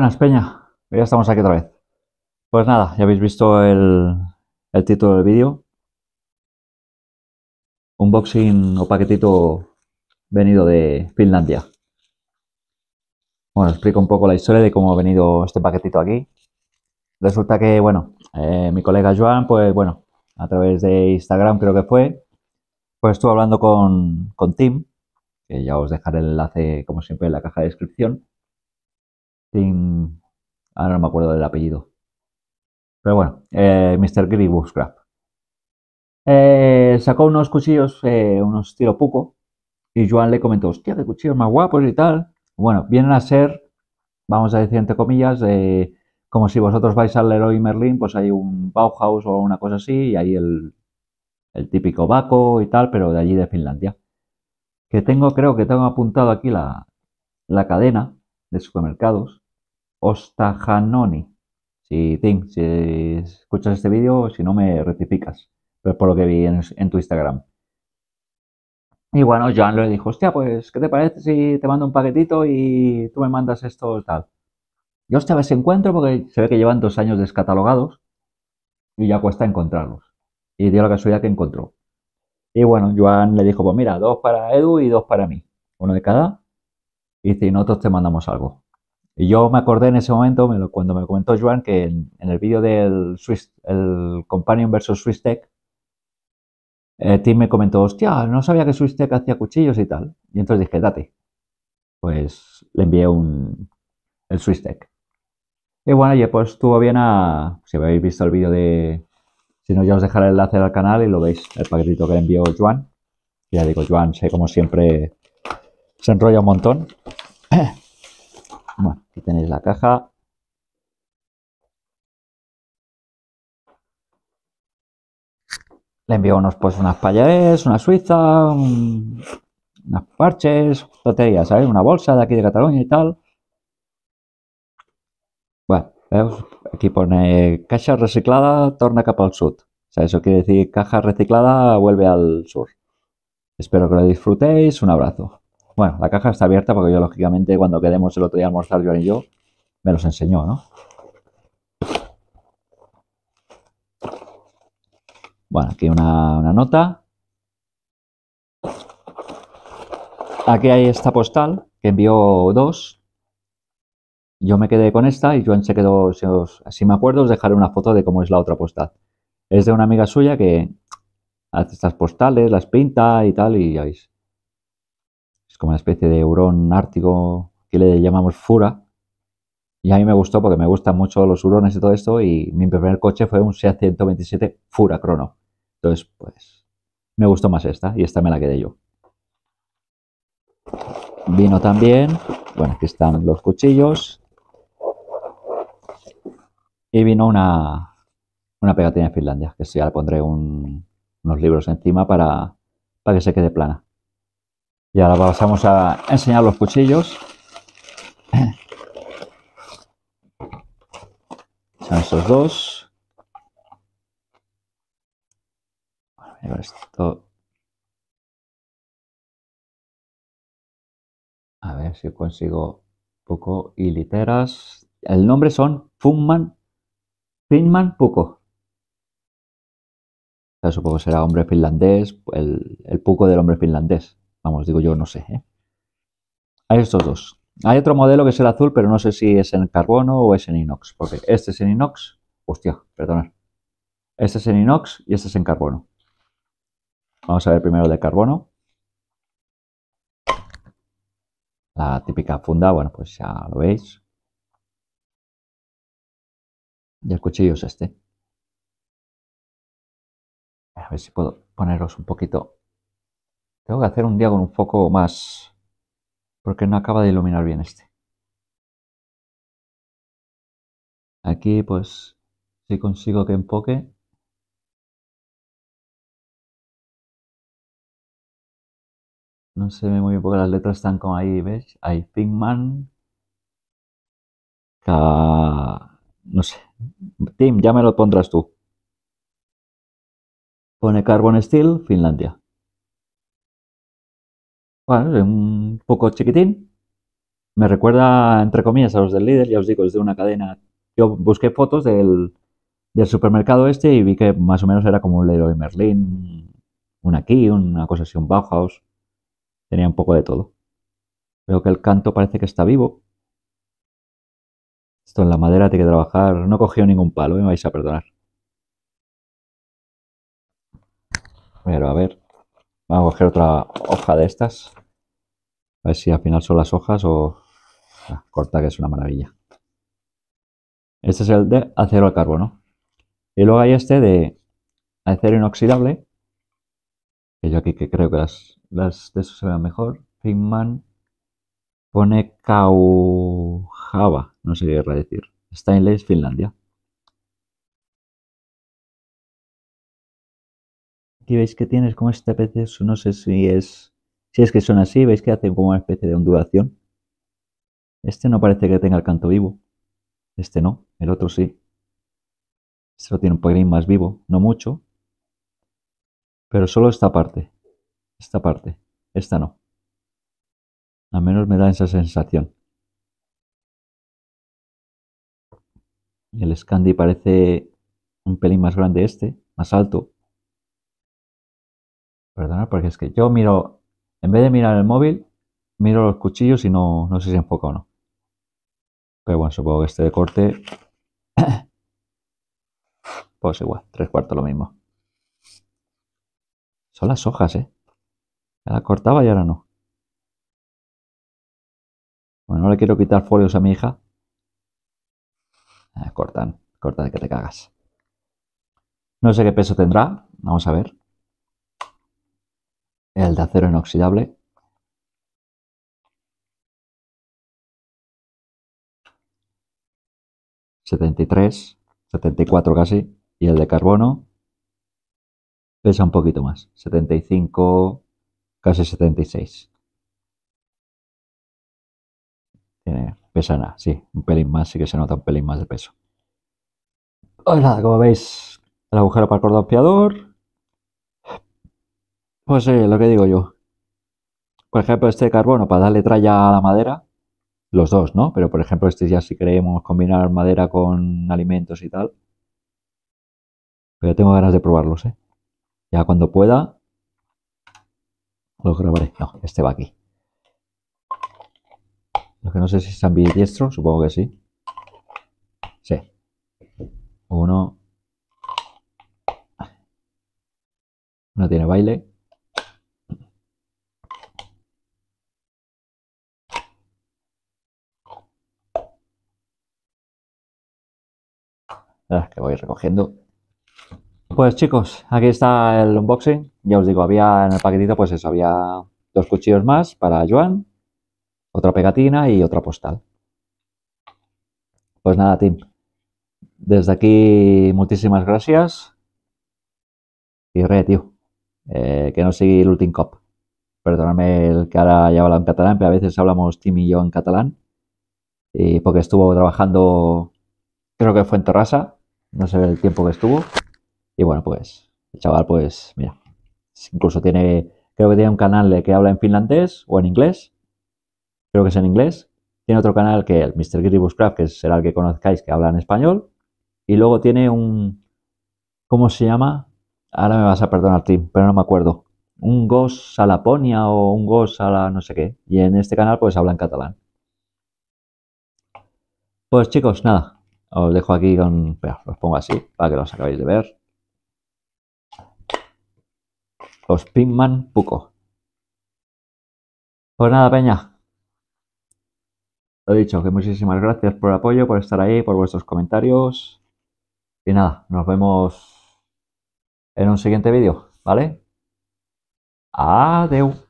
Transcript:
Buenas, Peña. Ya estamos aquí otra vez. Pues nada, ya habéis visto el, título del vídeo. Unboxing o paquetito venido de Finlandia. Bueno, explico un poco la historia de cómo ha venido este paquetito aquí. Resulta que, bueno, eh, mi colega Joan, pues bueno, a través de Instagram creo que fue, pues estuvo hablando con, con Tim, que ya os dejaré el enlace como siempre en la caja de descripción ahora no me acuerdo del apellido. Pero bueno, eh, Mr. Eh, sacó unos cuchillos, eh, unos tiro poco, y Joan le comentó, hostia, de cuchillos más guapos y tal. Bueno, vienen a ser, vamos a decir entre comillas, como si vosotros vais al Leroy Merlin, pues hay un Bauhaus o una cosa así, y hay el, el típico Baco y tal, pero de allí de Finlandia. Que tengo, creo que tengo apuntado aquí la, la cadena de supermercados Ostajanoni. Si, escuchas este vídeo, si no me rectificas, pero por lo que vi en, tu Instagram. Y bueno, Joan le dijo, hostia, pues, ¿qué te parece si te mando un paquetito y tú me mandas esto tal? Yo hostia, vez encuentro porque se ve que llevan dos años descatalogados y ya cuesta encontrarlos. Y dio la casualidad que encontró. Y bueno, Joan le dijo, pues mira, dos para Edu y dos para mí. Uno de cada. Y si nosotros te mandamos algo. Y yo me acordé en ese momento, cuando me comentó Joan, que en, el vídeo del Swiss, el Companion versus Swiss Tech, eh, Tim me comentó, hostia, no sabía que Swiss Tech hacía cuchillos y tal. Y entonces dije, date. Pues le envié un, el Swiss Tech. Y bueno, y pues estuvo bien a, si habéis visto el vídeo de, si no, ya os dejaré el enlace al canal y lo veis, el paquetito que le envió Joan. Ya digo, Joan, sé como siempre, se enrolla un montón. tenéis la caja. Le unos pues unas payares, una suiza, unas parches, loterías, Una bolsa de aquí de Cataluña y tal. Bueno, aquí pone caja reciclada, torna capa al sud. O sea, eso quiere decir caja reciclada, vuelve al sur. Espero que lo disfrutéis. Un abrazo. Bueno, la caja está abierta porque yo, lógicamente, cuando quedemos el otro día almorzar, Joan y yo, me los enseñó, ¿no? Bueno, aquí una, una nota. Aquí hay esta postal que envió dos. Yo me quedé con esta y Joan se quedó, si, si me acuerdo, os dejaré una foto de cómo es la otra postal. Es de una amiga suya que hace estas postales, las pinta y tal, y ya como una especie de hurón ártico que le llamamos Fura. Y a mí me gustó porque me gustan mucho los hurones y todo esto. Y mi primer coche fue un Seat 127 Fura Crono. Entonces, pues, me gustó más esta y esta me la quedé yo. Vino también, bueno, aquí están los cuchillos. Y vino una, pegatina de Finlandia, que si ya le pondré unos libros encima para, para que se quede plana. Y ahora pasamos a enseñar los cuchillos. Son estos dos. a ver si consigo poco y literas. El nombre son Funman, Finman Puko. supongo que será hombre finlandés, el, el Puko del hombre finlandés. Vamos, digo yo, no sé. ¿eh? Hay estos dos. Hay otro modelo que es el azul, pero no sé si es en carbono o es en inox. Porque este es en inox. Hostia, perdonad. Este es en inox y este es en carbono. Vamos a ver primero el de carbono. La típica funda, bueno, pues ya lo veis. Y el cuchillo es este. A ver si puedo poneros un poquito tengo que hacer un día un foco más... Porque no acaba de iluminar bien este. Aquí pues si consigo que enfoque. No se ve muy bien porque las letras están como ahí, ¿ves? Hay Pinkman. No sé. Tim, ya me lo pondrás tú. Pone Carbon Steel, Finlandia bueno, un poco chiquitín. Me recuerda, entre comillas, a los del líder, ya os digo, es de una cadena. Yo busqué fotos del, del supermercado este y vi que más o menos era como un Leroy Merlin, un aquí, una cosa así, un Bauhaus. Tenía un poco de todo. Veo que el canto parece que está vivo. Esto en la madera tiene que trabajar. No cogió ningún palo, me vais a perdonar. Pero a ver, vamos a coger otra hoja de estas. A ver si al final son las hojas o ah, corta, que es una maravilla. Este es el de acero al carbono. Y luego hay este de acero inoxidable. Que yo aquí que creo que las, de eso se vean mejor. Finman pone Kauhava. No sé qué querrá decir. Stainless, Finlandia. Aquí veis que tienes como este pez, no sé si es si es que son así, veis que hacen como una especie de ondulación. Este no parece que tenga el canto vivo. Este no, el otro sí. Este lo tiene un pelín más vivo, no mucho. Pero solo esta parte. Esta parte. Esta no. Al menos me da esa sensación. El Scandi parece un pelín más grande este, más alto. Perdona, porque es que yo miro en vez de mirar el móvil, miro los cuchillos y no, sé si enfoca o no. Pero bueno, supongo que este de corte. pues igual, tres cuartos lo mismo. Son las hojas, ¿eh? Ya la cortaba y ahora no. Bueno, no le quiero quitar folios a mi hija. Eh, cortan, cortan que te cagas. No sé qué peso tendrá, vamos a ver el de acero inoxidable ...73, 74 casi... ...y el de carbono... ...pesa un poquito más... ...75, casi 76. Tiene, pesa nada, sí, un pelín más, sí que se nota un pelín más de peso. Hola, como veis, el agujero para el cordón piador, pues lo que digo yo. Por ejemplo, este carbono para darle traya a la madera, los dos, ¿no? Pero por ejemplo, este ya si queremos combinar madera con alimentos y tal. Pero tengo ganas de probarlos, ¿eh? Ya cuando pueda, los grabaré. No, este va aquí. Lo que no sé si es ambidiestro, supongo que sí. Sí. Uno. No tiene baile. Ah, que voy recogiendo. Pues chicos, aquí está el unboxing. Ya os digo, había en el paquetito, pues eso, había dos cuchillos más para Joan, otra pegatina y otra postal. Pues nada, Tim. Desde aquí, muchísimas gracias. Y re, tío. Eh, que no sigue el último cop. perdóname el que ahora ya habla en catalán, pero a veces hablamos Tim y yo en catalán. Y porque estuvo trabajando, creo que fue en Terrassa, no se ve el tiempo que estuvo. Y bueno, pues el chaval, pues mira, incluso tiene, creo que tiene un canal que habla en finlandés o en inglés, creo que es en inglés. Tiene otro canal que el Mr. Gribuscraft, que será el que conozcáis, que habla en español. Y luego tiene un, ¿cómo se llama? Ahora me vas a perdonar, Tim, pero no me acuerdo. Un gos a la ponia o un gos a la no sé qué. Y en este canal pues habla en catalán. Pues chicos, nada, os dejo aquí con. os pongo así para que los acabéis de ver. Los Pinman Puco. Pues nada, Peña. Lo dicho, que muchísimas gracias por el apoyo, por estar ahí, por vuestros comentarios. Y nada, nos vemos en un siguiente vídeo, ¿vale? Adiós.